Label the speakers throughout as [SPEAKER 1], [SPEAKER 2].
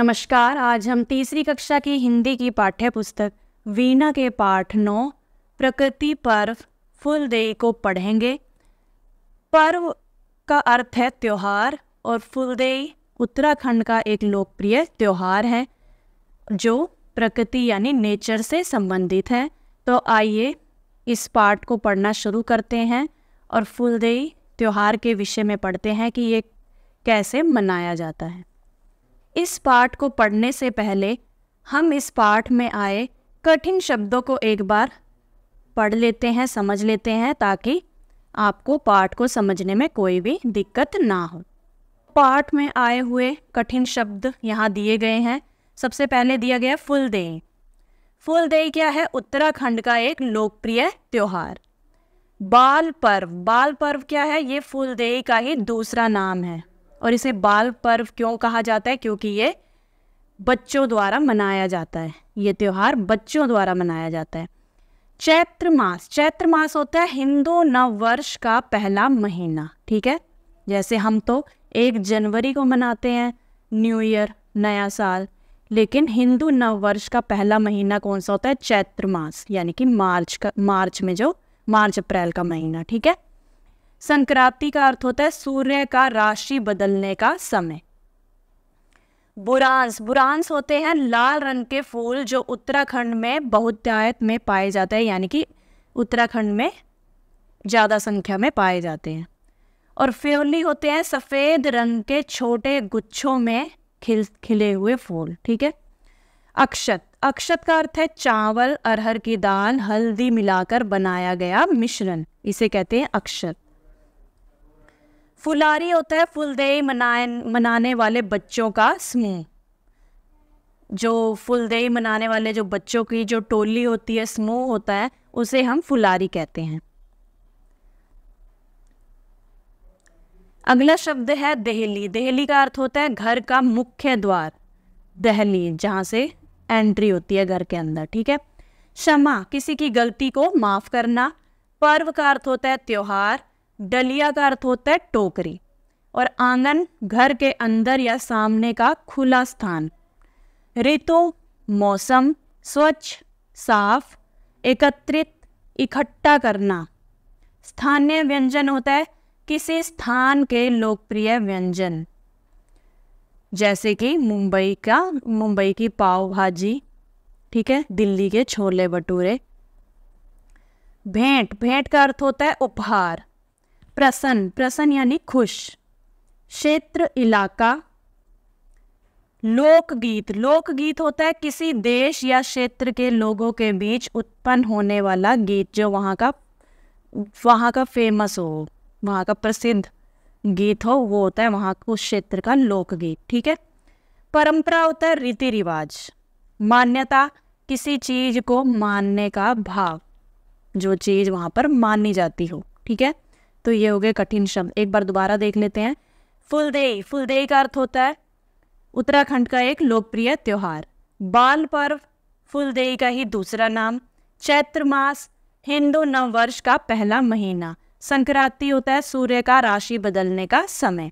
[SPEAKER 1] नमस्कार आज हम तीसरी कक्षा की हिंदी की पाठ्य पुस्तक वीणा के पाठ नौ प्रकृति पर्व फुल दे को पढ़ेंगे पर्व का अर्थ है त्यौहार और फुल उत्तराखंड का एक लोकप्रिय त्यौहार है जो प्रकृति यानी नेचर से संबंधित है तो आइए इस पाठ को पढ़ना शुरू करते हैं और फुल त्यौहार के विषय में पढ़ते हैं कि ये कैसे मनाया जाता है इस पाठ को पढ़ने से पहले हम इस पाठ में आए कठिन शब्दों को एक बार पढ़ लेते हैं समझ लेते हैं ताकि आपको पाठ को समझने में कोई भी दिक्कत ना हो पाठ में आए हुए कठिन शब्द यहाँ दिए गए हैं सबसे पहले दिया गया फुलदेई फुलदेई क्या है उत्तराखंड का एक लोकप्रिय त्यौहार बाल पर्व बाल पर्व क्या है ये फुलदेई का ही दूसरा नाम है और इसे बाल पर्व क्यों कहा जाता है क्योंकि ये बच्चों द्वारा मनाया जाता है ये त्यौहार बच्चों द्वारा मनाया जाता है चैत्र मास चैत्र मास होता है हिंदू नववर्ष का पहला महीना ठीक है जैसे हम तो एक जनवरी को मनाते हैं न्यू ईयर नया साल लेकिन हिंदू नववर्ष का पहला महीना कौन सा होता है चैत्र मास यानी कि मार्च का मार्च में जो मार्च अप्रैल का महीना ठीक है संक्रांति का अर्थ होता है सूर्य का राशि बदलने का समय बुरांस बुरांस होते हैं लाल रंग के फूल जो उत्तराखंड में बहुतायत में पाए जाते हैं यानी कि उत्तराखंड में ज़्यादा संख्या में पाए जाते हैं और फ्योली होते हैं सफ़ेद रंग के छोटे गुच्छों में खिल खिले हुए फूल ठीक है अक्षत अक्षत का अर्थ है चावल अरहर की दाल हल्दी मिलाकर बनाया गया मिश्रण इसे कहते हैं अक्षत फुलारी होता है फुलदेई मनाए मनाने वाले बच्चों का समूह जो फुलदेई मनाने वाले जो बच्चों की जो टोली होती है समूह होता है उसे हम फुलारी कहते हैं अगला शब्द है दहली दहली का अर्थ होता है घर का मुख्य द्वार दहली जहाँ से एंट्री होती है घर के अंदर ठीक है क्षमा किसी की गलती को माफ़ करना पर्व का अर्थ होता है त्यौहार डलिया का अर्थ होता है टोकरी और आंगन घर के अंदर या सामने का खुला स्थान ऋतु मौसम स्वच्छ साफ एकत्रित इकट्ठा करना स्थानीय व्यंजन होता है किसी स्थान के लोकप्रिय व्यंजन जैसे कि मुंबई का मुंबई की पाव भाजी ठीक है दिल्ली के छोले भटूरे भेंट भेंट का अर्थ होता है उपहार प्रसन्न प्रसन्न यानी खुश क्षेत्र इलाका लोकगीत लोकगीत होता है किसी देश या क्षेत्र के लोगों के बीच उत्पन्न होने वाला गीत जो वहाँ का वहाँ का फेमस हो वहाँ का प्रसिद्ध गीत हो वो होता है वहाँ उस क्षेत्र का लोकगीत ठीक है परंपरा होता है रीति रिवाज मान्यता किसी चीज़ को मानने का भाव जो चीज़ वहाँ पर मानी जाती हो ठीक है तो ये हो गए कठिन शब्द एक बार दोबारा देख लेते हैं फुलदेई फुलदेई का अर्थ होता है उत्तराखंड का एक लोकप्रिय त्यौहार बाल पर्व फुलदेई का ही दूसरा नाम चैत्र मास हिंदू नववर्ष का पहला महीना संक्रांति होता है सूर्य का राशि बदलने का समय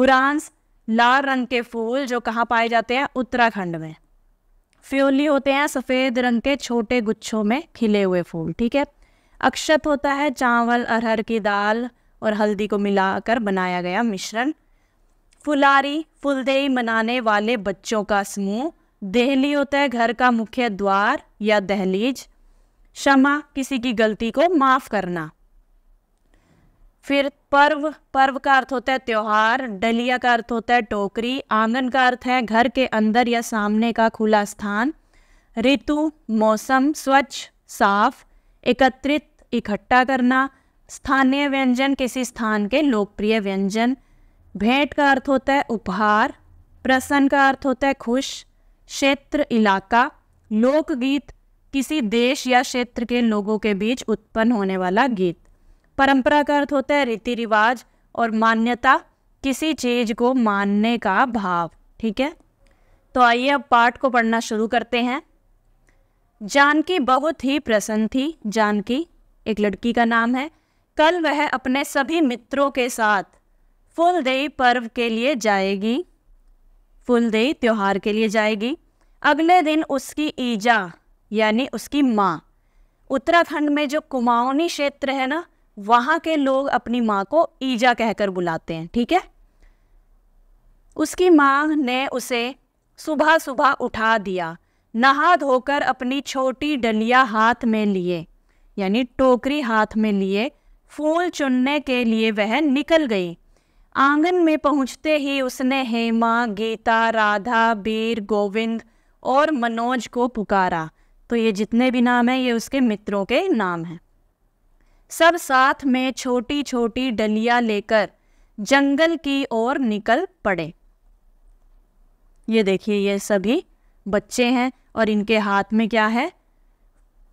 [SPEAKER 1] बुरांस लाल रंग के फूल जो कहाँ पाए जाते हैं उत्तराखंड में फ्योली होते हैं सफ़ेद रंग के छोटे गुच्छों में खिले हुए फूल ठीक है अक्षत होता है चावल अरहर की दाल और हल्दी को मिलाकर बनाया गया मिश्रण फुलारी फुलदेई मनाने वाले बच्चों का समूह देहली होता है घर का मुख्य द्वार या दहलीज क्षमा किसी की गलती को माफ़ करना फिर पर्व पर्व का अर्थ होता है त्यौहार डलिया का अर्थ होता है टोकरी आंगन का अर्थ है घर के अंदर या सामने का खुला स्थान ऋतु मौसम स्वच्छ साफ एकत्रित इकट्ठा करना स्थानीय व्यंजन किसी स्थान के लोकप्रिय व्यंजन भेंट का अर्थ होता है उपहार प्रसन्न का अर्थ होता है खुश क्षेत्र इलाका लोकगीत किसी देश या क्षेत्र के लोगों के बीच उत्पन्न होने वाला गीत परंपरा का अर्थ होता है रीति रिवाज और मान्यता किसी चीज को मानने का भाव ठीक है तो आइए अब पाठ को पढ़ना शुरू करते हैं जानकी बहुत ही प्रसन्न थी जानकी एक लड़की का नाम है कल वह अपने सभी मित्रों के साथ फुलदेई पर्व के लिए जाएगी फुलदेई त्यौहार के लिए जाएगी अगले दिन उसकी ईजा यानी उसकी माँ उत्तराखंड में जो कुमाऊनी क्षेत्र है ना वहाँ के लोग अपनी माँ को ईजा कहकर बुलाते हैं ठीक है उसकी माँ ने उसे सुबह सुबह उठा दिया नहा धोकर अपनी छोटी डलिया हाथ में लिए यानी टोकरी हाथ में लिए फूल चुनने के लिए वह निकल गई आंगन में पहुंचते ही उसने हेमा गीता राधा बीर गोविंद और मनोज को पुकारा तो ये जितने भी नाम हैं ये उसके मित्रों के नाम हैं सब साथ में छोटी छोटी डलिया लेकर जंगल की ओर निकल पड़े ये देखिए ये सभी बच्चे हैं और इनके हाथ में क्या है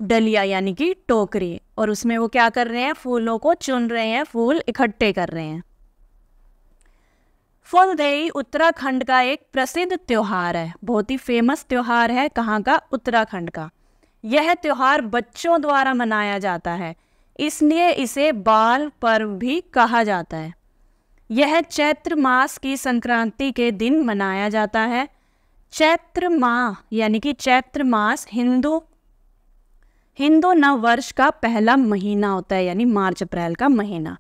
[SPEAKER 1] डलिया यानी कि टोकरी और उसमें वो क्या कर रहे हैं फूलों को चुन रहे हैं फूल इकट्ठे कर रहे हैं फुलदेई उत्तराखंड का एक प्रसिद्ध त्यौहार है बहुत ही फेमस त्यौहार है कहाँ का उत्तराखंड का यह त्यौहार बच्चों द्वारा मनाया जाता है इसलिए इसे बाल पर्व भी कहा जाता है यह चैत्र मास की संक्रांति के दिन मनाया जाता है चैत्र माह यानी कि चैत्र मास हिंदू हिंदू नव वर्ष का पहला महीना होता है यानी मार्च अप्रैल का महीना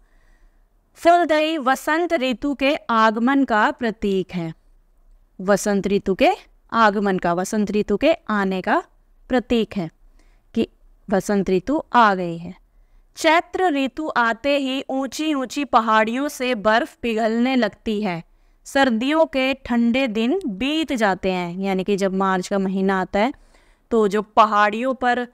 [SPEAKER 1] फुलदई वसंत ऋतु के आगमन का प्रतीक है वसंत ऋतु के आगमन का वसंत ऋतु के आने का प्रतीक है कि वसंत ऋतु आ गई है चैत्र ऋतु आते ही ऊंची ऊंची पहाड़ियों से बर्फ पिघलने लगती है सर्दियों के ठंडे दिन बीत जाते हैं यानी कि जब मार्च का महीना आता है तो जो पहाड़ियों पर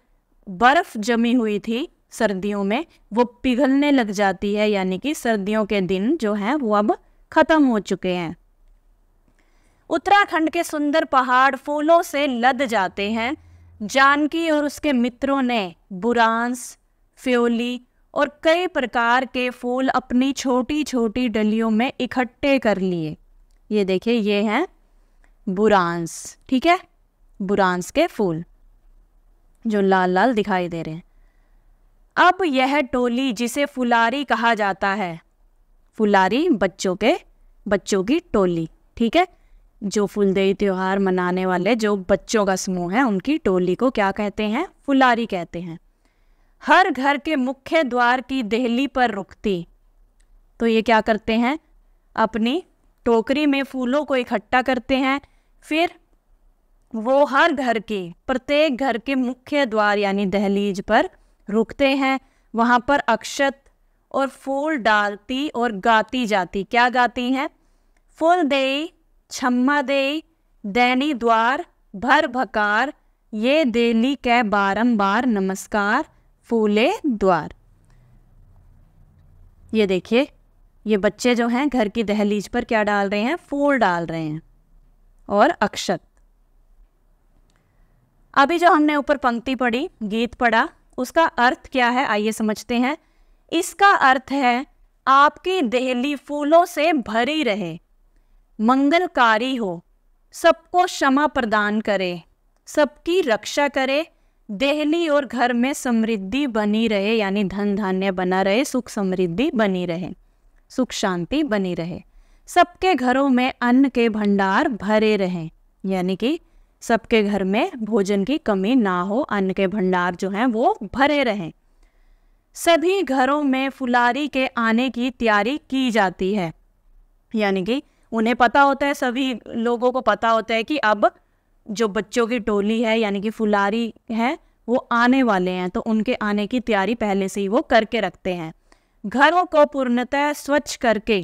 [SPEAKER 1] बर्फ़ जमी हुई थी सर्दियों में वो पिघलने लग जाती है यानी कि सर्दियों के दिन जो हैं वो अब ख़त्म हो चुके हैं उत्तराखंड के सुंदर पहाड़ फूलों से लद जाते हैं जानकी और उसके मित्रों ने बुरांस फ्योली और कई प्रकार के फूल अपनी छोटी छोटी डलियों में इकट्ठे कर लिए ये देखिए ये हैं बुरांस ठीक है बुरांस के फूल जो लाल लाल दिखाई दे रहे हैं अब यह टोली जिसे फुलारी कहा जाता है फुलारी बच्चों के बच्चों की टोली ठीक है जो फुलदेई त्यौहार मनाने वाले जो बच्चों का समूह है उनकी टोली को क्या कहते हैं फुलारी कहते हैं हर घर के मुख्य द्वार की देहली पर रुकती तो ये क्या करते हैं अपनी टोकरी में फूलों को इकट्ठा करते हैं फिर वो हर घर के प्रत्येक घर के मुख्य द्वार यानी दहलीज पर रुकते हैं वहाँ पर अक्षत और फूल डालती और गाती जाती क्या गाती हैं फूल दे छम्मा दे दैनी द्वार भर भकार ये देली के बारम्बार नमस्कार फूले द्वार ये देखिए ये बच्चे जो हैं घर की दहलीज पर क्या डाल रहे हैं फूल डाल रहे हैं और अक्षत अभी जो हमने ऊपर पंक्ति पढ़ी गीत पढ़ा उसका अर्थ क्या है आइए समझते हैं इसका अर्थ है आपकी दहली फूलों से भरी रहे मंगलकारी हो सबको क्षमा प्रदान करे सबकी रक्षा करे देहली और घर में समृद्धि बनी रहे यानी धन धान्य बना रहे सुख समृद्धि बनी रहे सुख शांति बनी रहे सबके घरों में अन्न के भंडार भरे रहें यानी कि सबके घर में भोजन की कमी ना हो अन्न के भंडार जो हैं वो भरे रहें सभी घरों में फुलारी के आने की तैयारी की जाती है यानी कि उन्हें पता होता है सभी लोगों को पता होता है कि अब जो बच्चों की टोली है यानी कि फुलारी है वो आने वाले हैं तो उनके आने की तैयारी पहले से ही वो करके रखते हैं घरों को पूर्णतः स्वच्छ करके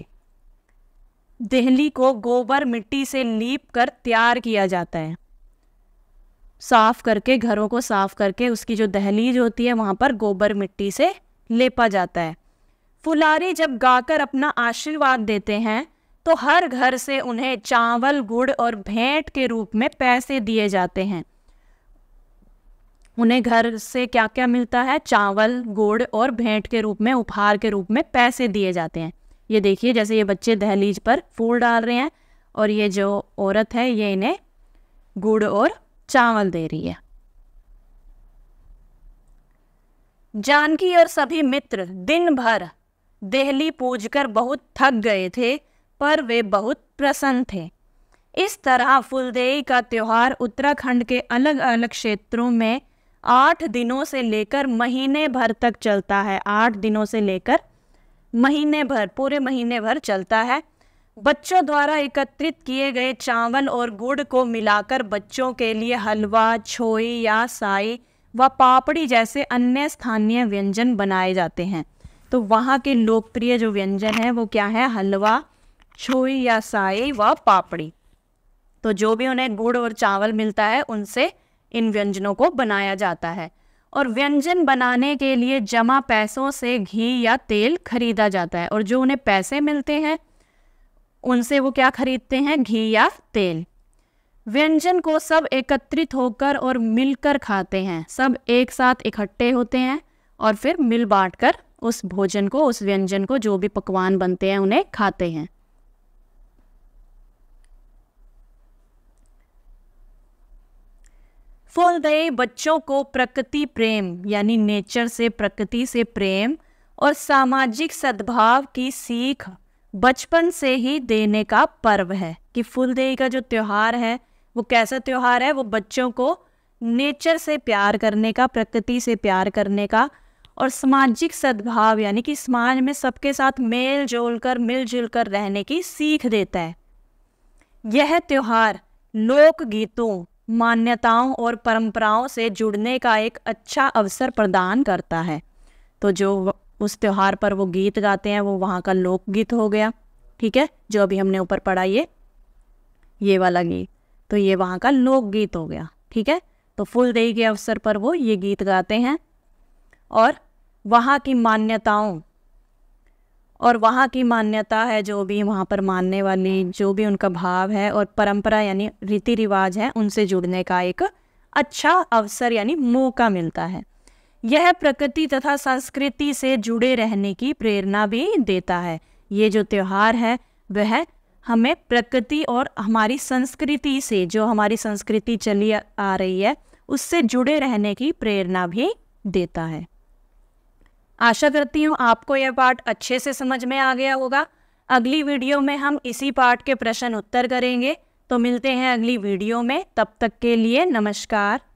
[SPEAKER 1] दहली को गोबर मिट्टी से लीप कर तैयार किया जाता है साफ करके घरों को साफ करके उसकी जो दहलीज होती है वहाँ पर गोबर मिट्टी से लेपा जाता है फुलारी जब गाकर अपना आशीर्वाद देते हैं तो हर घर से उन्हें चावल गुड़ और भेंट के रूप में पैसे दिए जाते हैं उन्हें घर से क्या क्या मिलता है चावल गुड़ और भेंट के रूप में उपहार के रूप में पैसे दिए जाते हैं ये देखिए जैसे ये बच्चे दहलीज पर फूल डाल रहे हैं और ये जो औरत है ये इन्हें गुड़ और चावल दे रही है जानकी और सभी मित्र दिन भर देहली पूजकर बहुत थक गए थे पर वे बहुत प्रसन्न थे इस तरह फुलदेई का त्यौहार उत्तराखंड के अलग अलग क्षेत्रों में आठ दिनों से लेकर महीने भर तक चलता है आठ दिनों से लेकर महीने भर पूरे महीने भर चलता है बच्चों द्वारा एकत्रित किए गए चावल और गुड़ को मिलाकर बच्चों के लिए हलवा छोई या साई व पापड़ी जैसे अन्य स्थानीय व्यंजन बनाए जाते हैं तो वहाँ के लोकप्रिय जो व्यंजन है वो क्या है हलवा छुई या साई व पापड़ी तो जो भी उन्हें गुड़ और चावल मिलता है उनसे इन व्यंजनों को बनाया जाता है और व्यंजन बनाने के लिए जमा पैसों से घी या तेल खरीदा जाता है और जो उन्हें पैसे मिलते हैं उनसे वो क्या खरीदते हैं घी या तेल व्यंजन को सब एकत्रित होकर और मिलकर खाते हैं सब एक साथ इकट्ठे होते हैं और फिर मिल बांट कर उस भोजन को उस व्यंजन को जो भी पकवान बनते हैं उन्हें खाते हैं फूल दे बच्चों को प्रकृति प्रेम यानी नेचर से प्रकृति से प्रेम और सामाजिक सद्भाव की सीख बचपन से ही देने का पर्व है कि फुलदेई का जो त्यौहार है वो कैसा त्यौहार है वो बच्चों को नेचर से प्यार करने का प्रकृति से प्यार करने का और सामाजिक सद्भाव यानी कि समाज में सबके साथ मेल जोल कर मिलजुल कर रहने की सीख देता है यह त्यौहार लोक गीतों मान्यताओं और परंपराओं से जुड़ने का एक अच्छा अवसर प्रदान करता है तो जो उस त्यौहार पर वो गीत गाते हैं वो वहाँ का लोकगीत हो गया ठीक है जो अभी हमने ऊपर पढ़ा ये ये वाला गीत तो ये वहाँ का लोकगीत हो गया ठीक है तो फुल देही के अवसर पर वो ये गीत गाते हैं और वहाँ की मान्यताओं और वहाँ की मान्यता है जो भी वहाँ पर मानने वाली जो भी उनका भाव है और परंपरा यानी रीति रिवाज है उनसे जुड़ने का एक अच्छा अवसर यानी मौका मिलता है यह प्रकृति तथा संस्कृति से जुड़े रहने की प्रेरणा भी देता है ये जो त्यौहार है वह हमें प्रकृति और हमारी संस्कृति से जो हमारी संस्कृति चली आ रही है उससे जुड़े रहने की प्रेरणा भी देता है आशा करती हूँ आपको यह पार्ट अच्छे से समझ में आ गया होगा अगली वीडियो में हम इसी पार्ट के प्रश्न उत्तर करेंगे तो मिलते हैं अगली वीडियो में तब तक के लिए नमस्कार